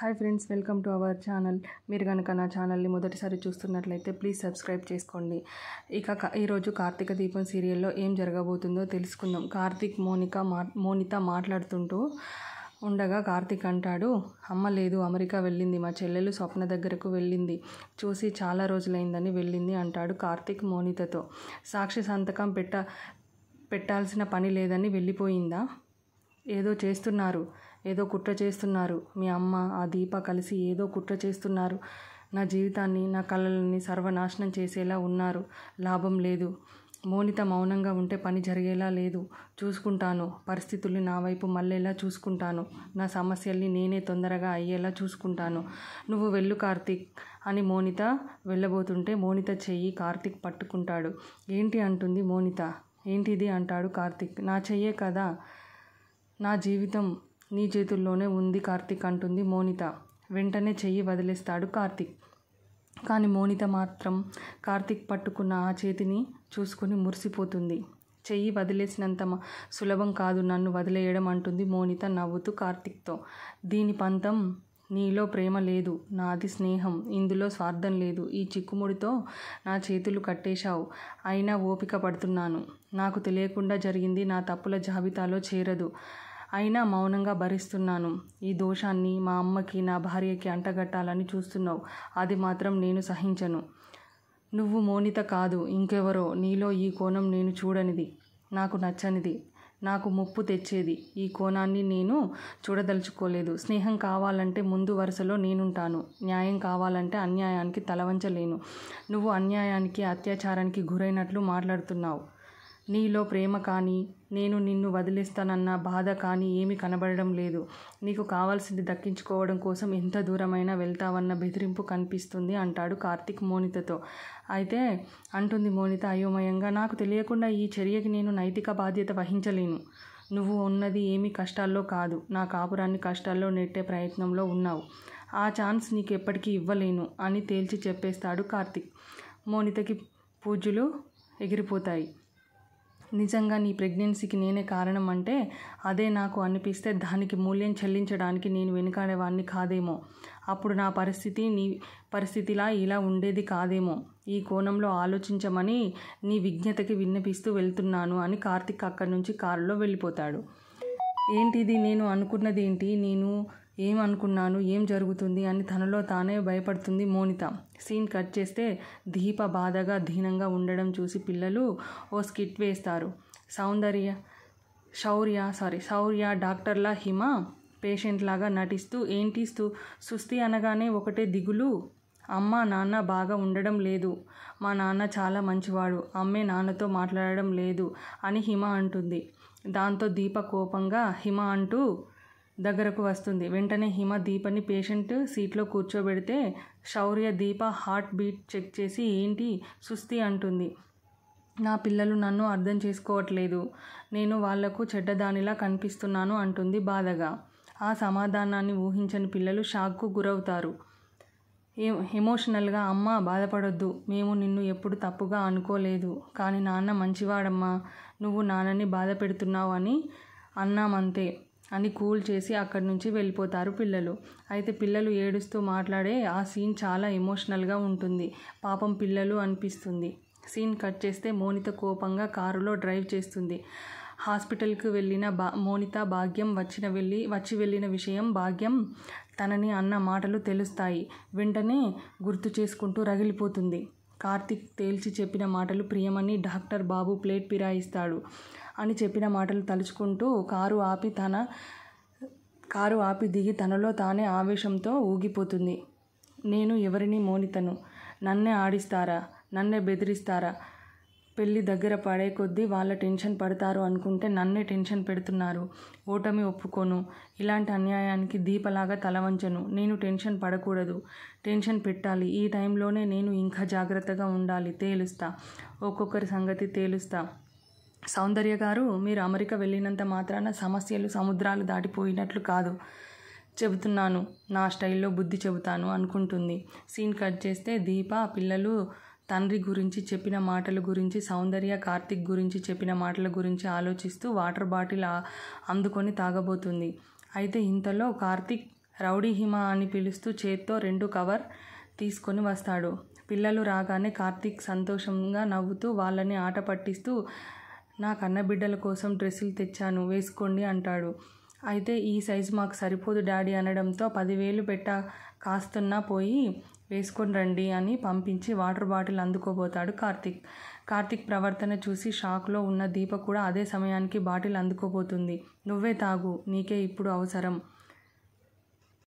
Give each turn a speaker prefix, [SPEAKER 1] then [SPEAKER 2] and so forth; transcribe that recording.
[SPEAKER 1] hi friends welcome to our channel మీరు కనుక నా ఛానల్ని మొదటిసారి చూస్తున్నట్లయితే ప్లీజ్ సబ్స్క్రైబ్ చేసుకోండి ఇక ఈరోజు కార్తీక దీపం సీరియల్లో ఏం జరగబోతుందో తెలుసుకుందాం కార్తీక్ మోనిక మా మోనిత మాట్లాడుతుంటూ ఉండగా కార్తీక్ అంటాడు అమ్మ లేదు అమెరికా వెళ్ళింది మా చెల్లెలు స్వప్న దగ్గరకు వెళ్ళింది చూసి చాలా రోజులైందని వెళ్ళింది అంటాడు కార్తీక్ మోనితతో సాక్షి సంతకం పెట్ట పెట్టాల్సిన పని లేదని వెళ్ళిపోయిందా ఏదో చేస్తున్నారు ఏదో కుట్ర చేస్తున్నారు మీ అమ్మ ఆ దీప కలిసి ఏదో కుట్ర చేస్తున్నారు నా జీవితాన్ని నా కళలని సర్వనాశనం చేసేలా ఉన్నారు లాభం లేదు మోనిత మౌనంగా ఉంటే పని జరిగేలా లేదు చూసుకుంటాను పరిస్థితుల్ని నా వైపు మళ్ళేలా చూసుకుంటాను నా సమస్యల్ని నేనే తొందరగా అయ్యేలా చూసుకుంటాను నువ్వు వెళ్ళు కార్తీక్ అని మోనిత వెళ్ళబోతుంటే మోనిత చెయ్యి కార్తీక్ పట్టుకుంటాడు ఏంటి అంటుంది మోనిత ఏంటిది అంటాడు కార్తీక్ నా చెయ్యే కదా నా జీవితం నీ చేతుల్లోనే ఉంది కార్తీక్ అంటుంది మోనిత వెంటనే చెయ్యి వదిలేస్తాడు కార్తీక్ కానీ మోనిత మాత్రం కార్తీక్ పట్టుకున్న ఆ చేతిని చూసుకుని మురిసిపోతుంది చెయ్యి వదిలేసినంత సులభం కాదు నన్ను వదిలేయడం అంటుంది మోనిత నవ్వుతూ కార్తీక్తో దీని పంతం నీలో ప్రేమ లేదు నాది స్నేహం ఇందులో స్వార్థం లేదు ఈ చిక్కుముడితో నా చేతులు కట్టేశావు అయినా ఓపిక పడుతున్నాను నాకు తెలియకుండా జరిగింది నా తప్పుల జాబితాలో చేరదు అయినా మౌనంగా భరిస్తున్నాను ఈ దోషాన్ని మా అమ్మకి నా భార్యకి అంటగట్టాలని చూస్తున్నావు అది మాత్రం నేను సహించను నువ్వు మోనిత కాదు ఇంకెవరో నీలో ఈ కోణం నేను చూడనిది నాకు నచ్చనిది నాకు ముప్పు తెచ్చేది ఈ కోణాన్ని నేను చూడదలుచుకోలేదు స్నేహం కావాలంటే ముందు వరుసలో నేనుంటాను న్యాయం కావాలంటే అన్యాయానికి తలవంచలేను నువ్వు అన్యాయానికి అత్యాచారానికి గురైనట్లు మాట్లాడుతున్నావు నీలో ప్రేమ కానీ నేను నిన్ను వదిలిస్తానన్న బాధ కానీ ఏమీ కనబడడం లేదు నీకు కావాల్సింది దక్కించుకోవడం కోసం ఎంత దూరమైనా వెళ్తావన్న బెదిరింపు కనిపిస్తుంది అంటాడు కార్తిక్ మోనితతో అయితే అంటుంది మోనిత అయోమయంగా నాకు తెలియకుండా ఈ చర్యకి నేను నైతిక బాధ్యత వహించలేను నువ్వు ఉన్నది ఏమీ కష్టాల్లో కాదు నా కాపురాన్ని కష్టాల్లో నెట్టే ప్రయత్నంలో ఉన్నావు ఆ ఛాన్స్ నీకు ఎప్పటికీ ఇవ్వలేను అని తేల్చి చెప్పేస్తాడు కార్తిక్ మోనితకి పూజలు ఎగిరిపోతాయి నిజంగా నీ ప్రెగ్నెన్సీకి నేనే కారణం అంటే అదే నాకు అనిపిస్తే దానికి మూల్యం చెల్లించడానికి నేను వెనుకాడేవాడిని కాదేమో అప్పుడు నా పరిస్థితి నీ పరిస్థితిలా ఇలా ఉండేది కాదేమో ఈ కోణంలో ఆలోచించమని నీ విజ్ఞతకి విన్నపిస్తూ వెళ్తున్నాను అని కార్తిక్ అక్కడి నుంచి కారులో వెళ్ళిపోతాడు ఏంటిది నేను అనుకున్నదేంటి నేను ఏమనుకున్నాను ఏం జరుగుతుంది అని తనలో తానే భయపడుతుంది మోనిత సీన్ కట్ చేస్తే దీప బాధగా దీనంగా ఉండడం చూసి పిల్లలు ఓ స్కిట్ వేస్తారు సౌందర్య శౌర్య సారీ శౌర్య డాక్టర్లా హిమ పేషెంట్ లాగా నటిస్తూ ఏంటి సుస్థి అనగానే ఒకటే దిగులు అమ్మ నాన్న బాగా ఉండడం లేదు మా నాన్న చాలా మంచివాడు అమ్మే నాన్నతో మాట్లాడడం లేదు అని హిమ అంటుంది దాంతో దీప కోపంగా హిమ అంటూ దగ్గరకు వస్తుంది వెంటనే హిమ దీపని పేషెంట్ సీట్లో కూర్చోబెడితే Shaurya Deepa heart beat check చేసి ఏంటి సుస్థి అంటుంది నా పిల్లలు నన్ను అర్థం చేసుకోవట్లేదు నేను వాళ్లకు చెడ్డదానిలా కనిపిస్తున్నాను అంటుంది బాధగా ఆ సమాధానాన్ని ఊహించని పిల్లలు షాక్కు గురవుతారు ఎమోషనల్గా అమ్మ బాధపడొద్దు మేము నిన్ను ఎప్పుడు తప్పుగా అనుకోలేదు కానీ నాన్న మంచివాడమ్మా నువ్వు నాన్నని బాధ పెడుతున్నావు అని అన్నామంతే అని కూల్ చేసి అక్కడి నుంచి వెళ్ళిపోతారు పిల్లలు అయితే పిల్లలు ఏడుస్తూ మాట్లాడే ఆ సీన్ చాలా ఎమోషనల్గా ఉంటుంది పాపం పిల్లలు అనిపిస్తుంది సీన్ కట్ చేస్తే మోనిత కోపంగా కారులో డ్రైవ్ చేస్తుంది హాస్పిటల్కి వెళ్ళిన బా మోనిత భాగ్యం వచ్చిన వెళ్ళి వచ్చి వెళ్ళిన విషయం భాగ్యం తనని అన్న మాటలు తెలుస్తాయి వెంటనే గుర్తు చేసుకుంటూ రగిలిపోతుంది కార్తిక్ తేల్చి చెప్పిన మాటలు ప్రియమని డాక్టర్ బాబు ప్లేట్ పిరాయిస్తాడు అని చెప్పిన మాటలు తలుచుకుంటూ కారు ఆపి తన కారు ఆపి దిగి తనలో తానే ఆవేశంతో ఊగిపోతుంది నేను ఎవరిని మోనితను నన్నే ఆడిస్తారా నన్నే బెదిరిస్తారా పెళ్ళి దగ్గర పడే కొద్దీ వాళ్ళ టెన్షన్ పడతారు అనుకుంటే నన్నే టెన్షన్ పెడుతున్నారు ఓటమి ఒప్పుకోను ఇలాంటి అన్యాయానికి దీపలాగా తలవంచను నేను టెన్షన్ పడకూడదు టెన్షన్ పెట్టాలి ఈ టైంలోనే నేను ఇంకా జాగ్రత్తగా ఉండాలి తేలుస్తా ఒక్కొక్కరి సంగతి తేలుస్తా సౌందర్య గారు మీరు అమెరికా వెళ్ళినంత మాత్రాన సమస్యలు సముద్రాలు దాటిపోయినట్లు కాదు చెబుతున్నాను నా స్టైల్లో బుద్ధి చెబుతాను అనుకుంటుంది సీన్ కట్ చేస్తే దీప పిల్లలు తండ్రి గురించి చెప్పిన మాటల గురించి సౌందర్య కార్తిక్ గురించి చెప్పిన మాటల గురించి ఆలోచిస్తూ వాటర్ బాటిల్ అందుకొని తాగబోతుంది అయితే ఇంతలో కార్తిక్ రౌడీ హిమ అని పిలుస్తూ చేత్తో రెండు కవర్ తీసుకొని వస్తాడు పిల్లలు రాగానే కార్తిక్ సంతోషంగా నవ్వుతూ వాళ్ళని ఆట పట్టిస్తూ నా బిడ్డల కోసం డ్రెస్సులు తెచ్చాను వేసుకోండి అంటాడు అయితే ఈ సైజు మాకు సరిపోదు డాడీ అనడంతో పదివేలు పెట్ట కాస్తున్నా పోయి వేసుకొని రండి అని పంపించి వాటర్ బాటిల్ అందుకోబోతాడు కార్తిక్ కార్తిక్ ప్రవర్తన చూసి షాక్లో ఉన్న దీప కూడా అదే సమయానికి బాటిల్ అందుకోబోతుంది నువ్వే తాగు నీకే ఇప్పుడు అవసరం